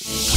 Thank you.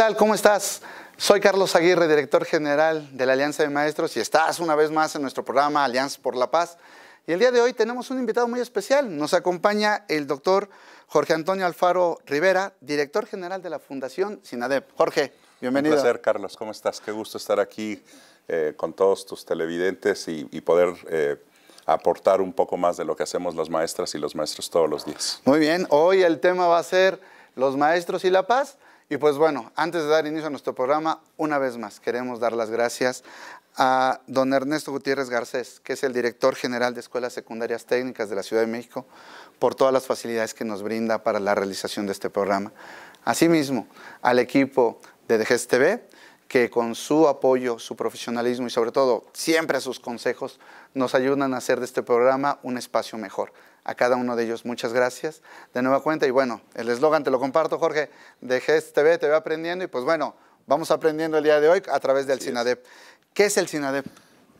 tal? ¿Cómo estás? Soy Carlos Aguirre, director general de la Alianza de Maestros y estás una vez más en nuestro programa Alianza por la Paz. Y el día de hoy tenemos un invitado muy especial. Nos acompaña el doctor Jorge Antonio Alfaro Rivera, director general de la Fundación SINADEP. Jorge, bienvenido. Un placer, Carlos. ¿Cómo estás? Qué gusto estar aquí eh, con todos tus televidentes y, poder... Eh, aportar un poco más de lo que hacemos las maestras y los maestros todos los días. Muy bien, hoy el tema va a ser los maestros y la paz. Y pues bueno, antes de dar inicio a nuestro programa, una vez más queremos dar las gracias a don Ernesto Gutiérrez Garcés, que es el director general de Escuelas Secundarias Técnicas de la Ciudad de México, por todas las facilidades que nos brinda para la realización de este programa. Asimismo, al equipo de DGSTV, que con su apoyo, su profesionalismo y sobre todo siempre sus consejos nos ayudan a hacer de este programa un espacio mejor. A cada uno de ellos muchas gracias de nueva cuenta y bueno, el eslogan te lo comparto Jorge de GES TV, te va aprendiendo y pues bueno, vamos aprendiendo el día de hoy a través del CINADEP. ¿Qué es el CINADEP?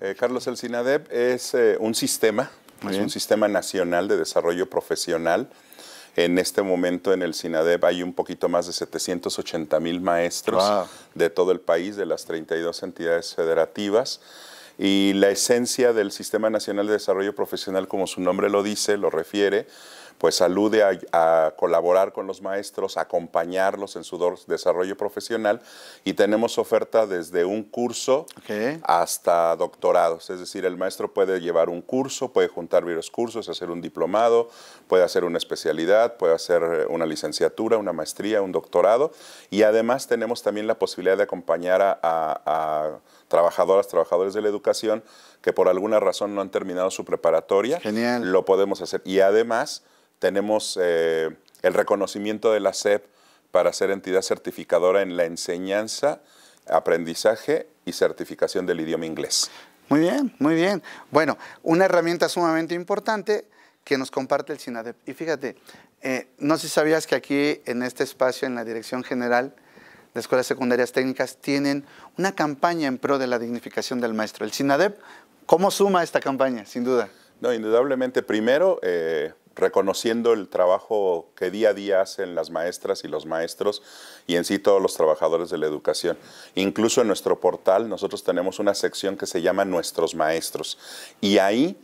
Eh, Carlos, el CINADEP eh, es un sistema, es un sistema nacional de desarrollo profesional en este momento en el SINADEB hay un poquito más de 780 mil maestros de todo el país, de las 32 entidades federativas. Y la esencia del Sistema Nacional de Desarrollo Profesional, como su nombre lo dice, lo refiere, pues alude a, colaborar con los maestros, acompañarlos en su desarrollo profesional y tenemos oferta desde un curso hasta doctorados, es decir, el maestro puede llevar un curso, puede juntar varios cursos, hacer un diplomado, puede hacer una especialidad, puede hacer eh, una licenciatura, una maestría, un doctorado y además tenemos también la posibilidad de acompañar a, a trabajadoras, trabajadores de la educación que por alguna razón no han terminado su preparatoria. Genial. Lo podemos hacer y además tenemos eh, el reconocimiento de la SEP para ser entidad certificadora en la enseñanza, aprendizaje y certificación del idioma inglés. Muy bien, muy bien. Bueno, una herramienta sumamente importante que nos comparte el SINADEP. Y fíjate, eh, no sé si sabías que aquí en este espacio, en la Dirección General de Escuelas Secundarias Técnicas, tienen una campaña en pro de la dignificación del maestro. El SINADEP, ¿cómo suma esta campaña, sin duda? No, indudablemente, primero, eh, reconociendo el trabajo que día a día hacen las maestras y los maestros y en sí todos los trabajadores de la educación. Incluso en nuestro portal nosotros tenemos una sección que se llama Nuestros Maestros y ahí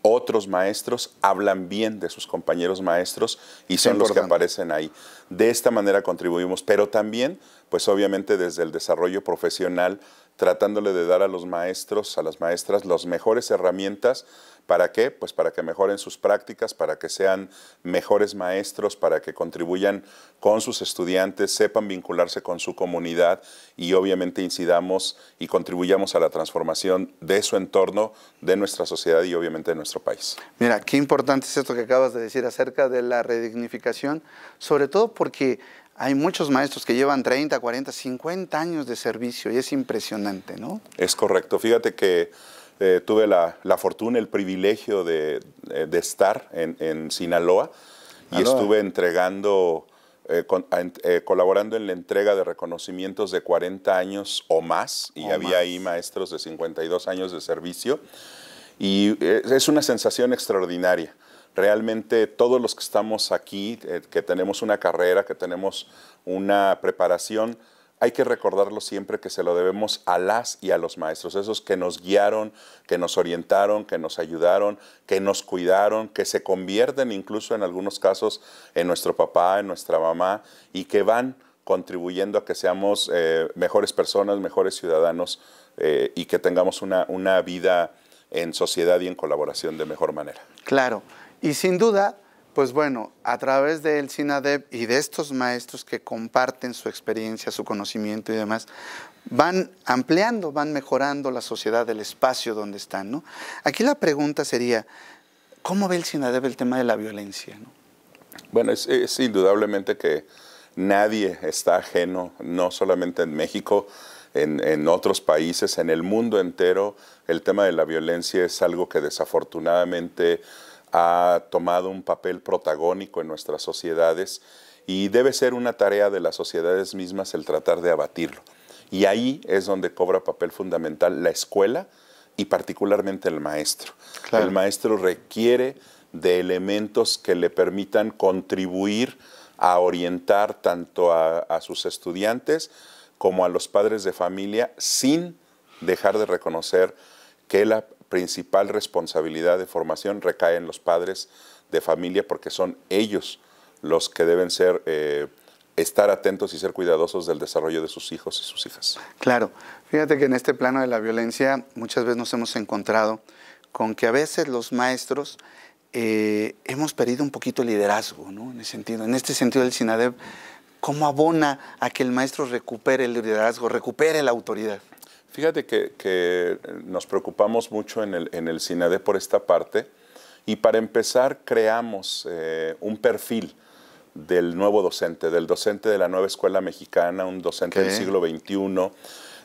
otros maestros hablan bien de sus compañeros maestros y son los que aparecen ahí. De esta manera contribuimos, pero también, pues obviamente desde el desarrollo profesional tratándole de dar a los maestros, a las maestras, las mejores herramientas. ¿Para qué? Pues para que mejoren sus prácticas, para que sean mejores maestros, para que contribuyan con sus estudiantes, sepan vincularse con su comunidad y obviamente incidamos y contribuyamos a la transformación de su entorno, de nuestra sociedad y obviamente de nuestro país. Mira, qué importante es esto que acabas de decir acerca de la redignificación, sobre todo porque hay muchos maestros que llevan 30, 40, 50 años de servicio y es impresionante, ¿no? Es correcto. Fíjate que eh, tuve la, la, fortuna, el privilegio de, eh, estar en, Sinaloa y estuve entregando, eh, colaborando en la entrega de reconocimientos de 40 años o más y había ahí maestros de 52 años de servicio y es una sensación extraordinaria realmente todos los que estamos aquí, eh, que tenemos una carrera, que tenemos una preparación, hay que recordarlo siempre que se lo debemos a las y a los maestros, esos que nos guiaron, que nos orientaron, que nos ayudaron, que nos cuidaron, que se convierten incluso en algunos casos en nuestro papá, en nuestra mamá y que van contribuyendo a que seamos eh, mejores personas, mejores ciudadanos eh, y que tengamos una, una vida en sociedad y en colaboración de mejor manera. Claro. Y sin duda, pues bueno, a través del SINADEP y de estos maestros que comparten su experiencia, su conocimiento y demás, van ampliando, van mejorando la sociedad, el espacio donde están. ¿no? Aquí la pregunta sería, ¿cómo ve el SINADEP el tema de la violencia? ¿no? Bueno, es, indudablemente que nadie está ajeno, no solamente en México, en otros países, en el mundo entero, el tema de la violencia es algo que desafortunadamente ha tomado un papel protagónico en nuestras sociedades y debe ser una tarea de las sociedades mismas el tratar de abatirlo. Y ahí es donde cobra papel fundamental la escuela y particularmente el maestro. El maestro requiere de elementos que le permitan contribuir a orientar tanto a sus estudiantes como a los padres de familia sin dejar de reconocer que la principal responsabilidad de formación recae en los padres de familia porque son ellos los que deben ser, eh, estar atentos y ser cuidadosos del desarrollo de sus hijos y sus hijas. Claro, fíjate que en este plano de la violencia muchas veces nos hemos encontrado con que a veces los maestros eh, hemos perdido un poquito el liderazgo, ¿no? En, ese sentido. en este sentido el SINADEV, ¿cómo abona a que el maestro recupere el liderazgo, recupere la autoridad? Fíjate que, nos preocupamos mucho en el, en por esta parte y para empezar creamos eh, un perfil del nuevo docente, del docente de la nueva escuela mexicana, un docente del siglo XXI,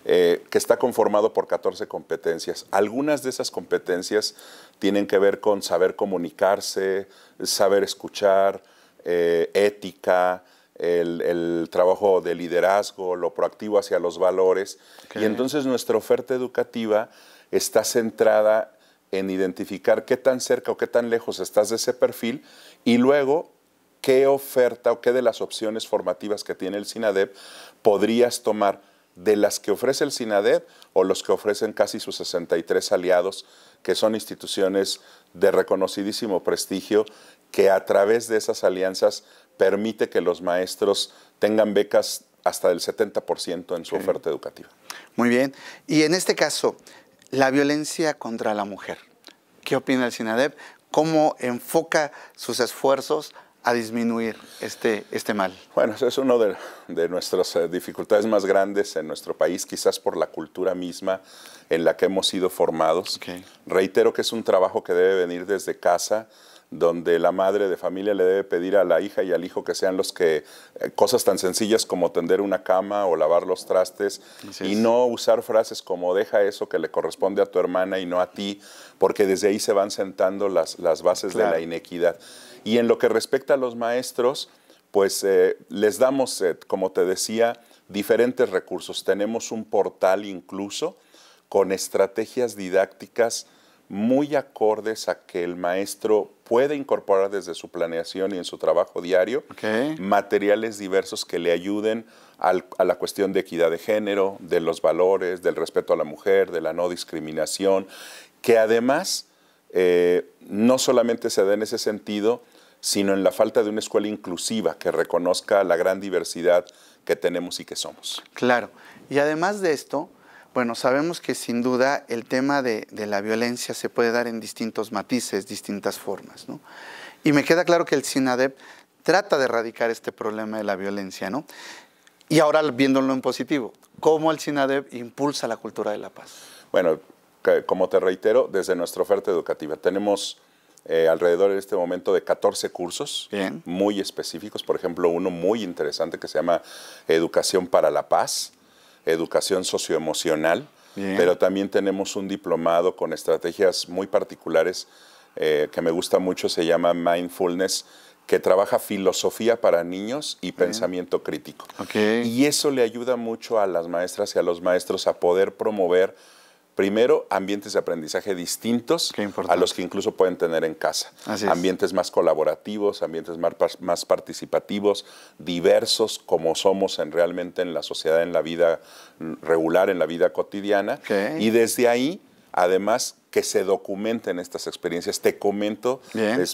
eh, que está conformado por 14 competencias. Algunas de esas competencias tienen que ver con saber comunicarse, saber escuchar, eh, ética, el, trabajo de liderazgo, lo proactivo hacia los valores. Y entonces nuestra oferta educativa está centrada en identificar qué tan cerca o qué tan lejos estás de ese perfil y luego qué oferta o qué de las opciones formativas que tiene el SINADEP podrías tomar de las que ofrece el SINADEP o los que ofrecen casi sus 63 aliados, que son instituciones de reconocidísimo prestigio, que a través de esas alianzas permite que los maestros tengan becas hasta del 70% en su oferta educativa. Muy bien. Y en este caso, la violencia contra la mujer. ¿Qué opina el CINADEP? ¿Cómo enfoca sus esfuerzos a disminuir este, este mal? Bueno, eso es una de, nuestras eh, dificultades más grandes en nuestro país, quizás por la cultura misma en la que hemos sido formados. Reitero que es un trabajo que debe venir desde casa donde la madre de familia le debe pedir a la hija y al hijo que sean los que eh, cosas tan sencillas como tender una cama o lavar los trastes y no usar frases como deja eso que le corresponde a tu hermana y no a ti, porque desde ahí se van sentando las, bases de la inequidad. Y en lo que respecta a los maestros, pues eh, les damos, eh, como te decía, diferentes recursos. Tenemos un portal incluso con estrategias didácticas muy acordes a que el maestro puede incorporar desde su planeación y en su trabajo diario materiales diversos que le ayuden a la cuestión de equidad de género, de los valores, del respeto a la mujer, de la no discriminación, que además eh, no solamente se da en ese sentido, sino en la falta de una escuela inclusiva que reconozca la gran diversidad que tenemos y que somos. Claro, y además de esto, bueno, sabemos que sin duda el tema de, la violencia se puede dar en distintos matices, distintas formas, ¿no? Y me queda claro que el SINADEP trata de erradicar este problema de la violencia, ¿no? Y ahora viéndolo en positivo, ¿cómo el SINADEP impulsa la cultura de la paz? Bueno, como te reitero, desde nuestra oferta educativa tenemos eh, alrededor en este momento de 14 cursos muy específicos, por ejemplo, uno muy interesante que se llama Educación para la Paz, educación socioemocional, pero también tenemos un diplomado con estrategias muy particulares eh, que me gusta mucho, se llama Mindfulness, que trabaja filosofía para niños y pensamiento crítico. Y eso le ayuda mucho a las maestras y a los maestros a poder promover Primero, ambientes de aprendizaje distintos a los que incluso pueden tener en casa. Ambientes más colaborativos, ambientes más, participativos, diversos como somos en, realmente en la sociedad, en la vida regular, en la vida cotidiana. Y desde ahí, además, que se documenten estas experiencias. Te comento,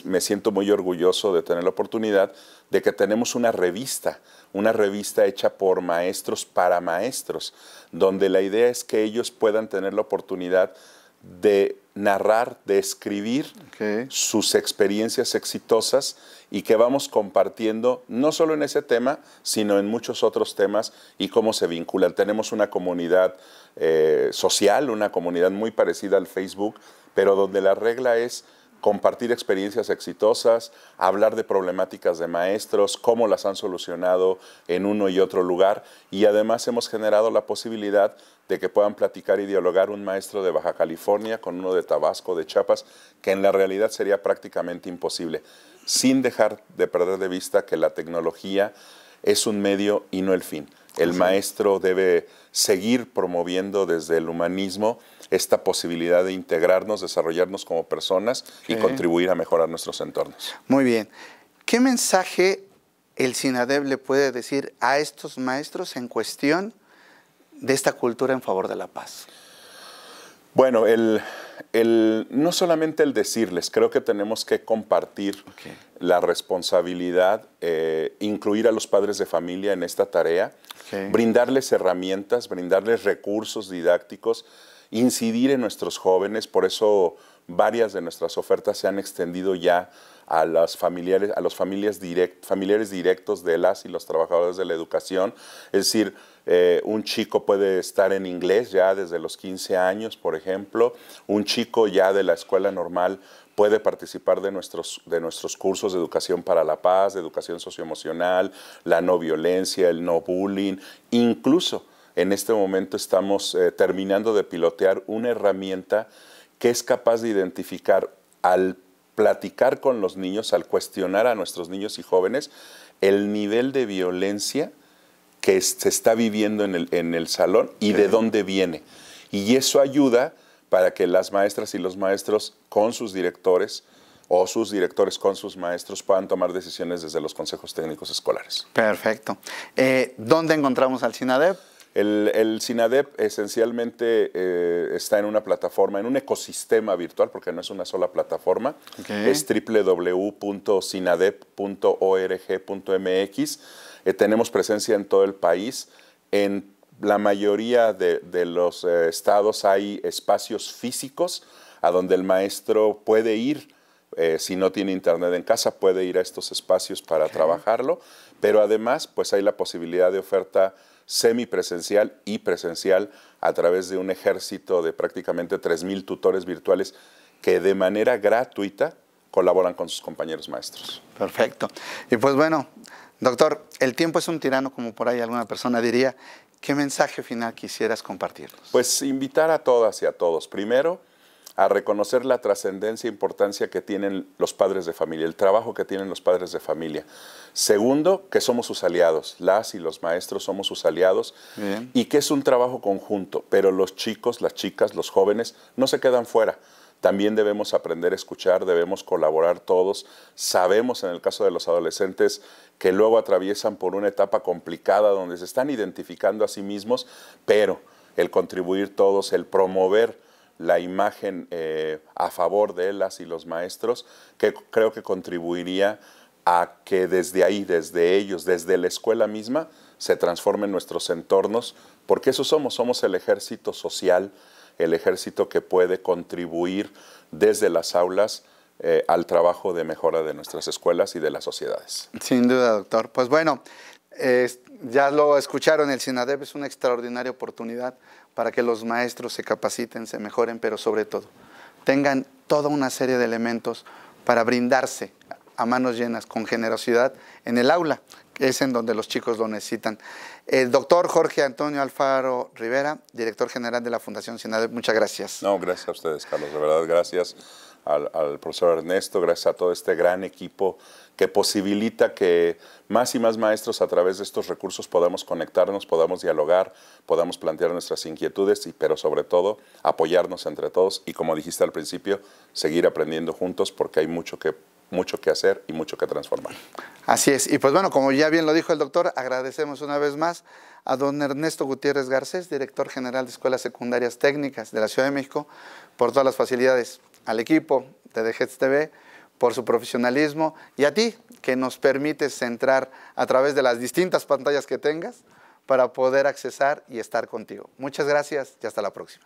me siento muy orgulloso de tener la oportunidad de que tenemos una revista una revista hecha por maestros para maestros, donde la idea es que ellos puedan tener la oportunidad de narrar, de escribir sus experiencias exitosas y que vamos compartiendo no solo en ese tema, sino en muchos otros temas y cómo se vinculan. Tenemos una comunidad eh, social, una comunidad muy parecida al Facebook, pero donde la regla es compartir experiencias exitosas, hablar de problemáticas de maestros, cómo las han solucionado en uno y otro lugar y además hemos generado la posibilidad de que puedan platicar y dialogar un maestro de Baja California con uno de Tabasco, de Chiapas, que en la realidad sería prácticamente imposible, sin dejar de perder de vista que la tecnología es un medio y no el fin. El maestro debe seguir promoviendo desde el humanismo esta posibilidad de integrarnos, desarrollarnos como personas y contribuir a mejorar nuestros entornos. Muy bien. ¿Qué mensaje el SINADEB le puede decir a estos maestros en cuestión de esta cultura en favor de la paz? Bueno, el, no solamente el decirles, creo que tenemos que compartir la responsabilidad, eh, incluir a los padres de familia en esta tarea brindarles herramientas, brindarles recursos didácticos, incidir en nuestros jóvenes, por eso varias de nuestras ofertas se han extendido ya a familiares, a los familiares directos de las y los trabajadores de la educación. Es decir, eh, un chico puede estar en inglés ya desde los 15 años, por ejemplo. Un chico ya de la escuela normal puede participar de nuestros, de nuestros cursos de educación para la paz, de educación socioemocional, la no violencia, el no bullying, incluso en este momento estamos eh, terminando de pilotear una herramienta que es capaz de identificar al platicar con los niños, al cuestionar a nuestros niños y jóvenes el nivel de violencia que se está viviendo en el, en el salón y de dónde viene. Y eso ayuda para que las maestras y los maestros con sus directores o sus directores con sus maestros puedan tomar decisiones desde los consejos técnicos escolares. Perfecto. Eh, ¿Dónde encontramos al CINADEP? El, SINADEP esencialmente eh, está en una plataforma, en un ecosistema virtual, porque no es una sola plataforma. Es www.sinadep.org.mx. Eh, tenemos presencia en todo el país. En la mayoría de, los eh, estados hay espacios físicos a donde el maestro puede ir. si no tiene internet en casa, puede ir a estos espacios para trabajarlo, pero además pues hay la posibilidad de oferta semipresencial y presencial a través de un ejército de prácticamente 3.000 tutores virtuales que de manera gratuita colaboran con sus compañeros maestros. Perfecto. Y pues bueno, doctor, el tiempo es un tirano, como por ahí alguna persona diría. ¿Qué mensaje final quisieras compartirnos? Pues invitar a todas y a todos. Primero, a reconocer la trascendencia e importancia que tienen los padres de familia, el trabajo que tienen los padres de familia. Segundo, que somos sus aliados, las y los maestros somos sus aliados y que es un trabajo conjunto, pero los chicos, las chicas, los jóvenes no se quedan fuera. También debemos aprender a escuchar, debemos colaborar todos. Sabemos en el caso de los adolescentes que luego atraviesan por una etapa complicada donde se están identificando a sí mismos, pero el contribuir todos, el promover la imagen eh, a favor de las y los maestros, que creo que contribuiría a que desde ahí, desde ellos, desde la escuela misma, se transformen nuestros entornos, porque eso somos, somos el ejército social, el ejército que puede contribuir desde las aulas eh, al trabajo de mejora de nuestras escuelas y de las sociedades. Sin duda, doctor. Pues bueno, ya lo escucharon, el SINADEP es una extraordinaria oportunidad para que los maestros se capaciten, se mejoren, pero sobre todo tengan toda una serie de elementos para brindarse a manos llenas, con generosidad, en el aula, que es en donde los chicos lo necesitan. El doctor Jorge Antonio Alfaro Rivera, director general de la Fundación SINADEP, muchas gracias. No, gracias a ustedes, Carlos, de verdad, gracias al, profesor Ernesto, gracias a todo este gran equipo que posibilita que más y más maestros a través de estos recursos podamos conectarnos, podamos dialogar, podamos plantear nuestras inquietudes, y, pero sobre todo apoyarnos entre todos y como dijiste al principio, seguir aprendiendo juntos porque hay mucho que mucho que hacer y mucho que transformar. Así es. Y pues bueno, como ya bien lo dijo el doctor, agradecemos una vez más a don Ernesto Gutiérrez Garcés, director general de Escuelas Secundarias Técnicas de la Ciudad de México, por todas las facilidades al equipo de DGTV TV por su profesionalismo y a ti que nos permites entrar a través de las distintas pantallas que tengas para poder accesar y estar contigo. Muchas gracias y hasta la próxima.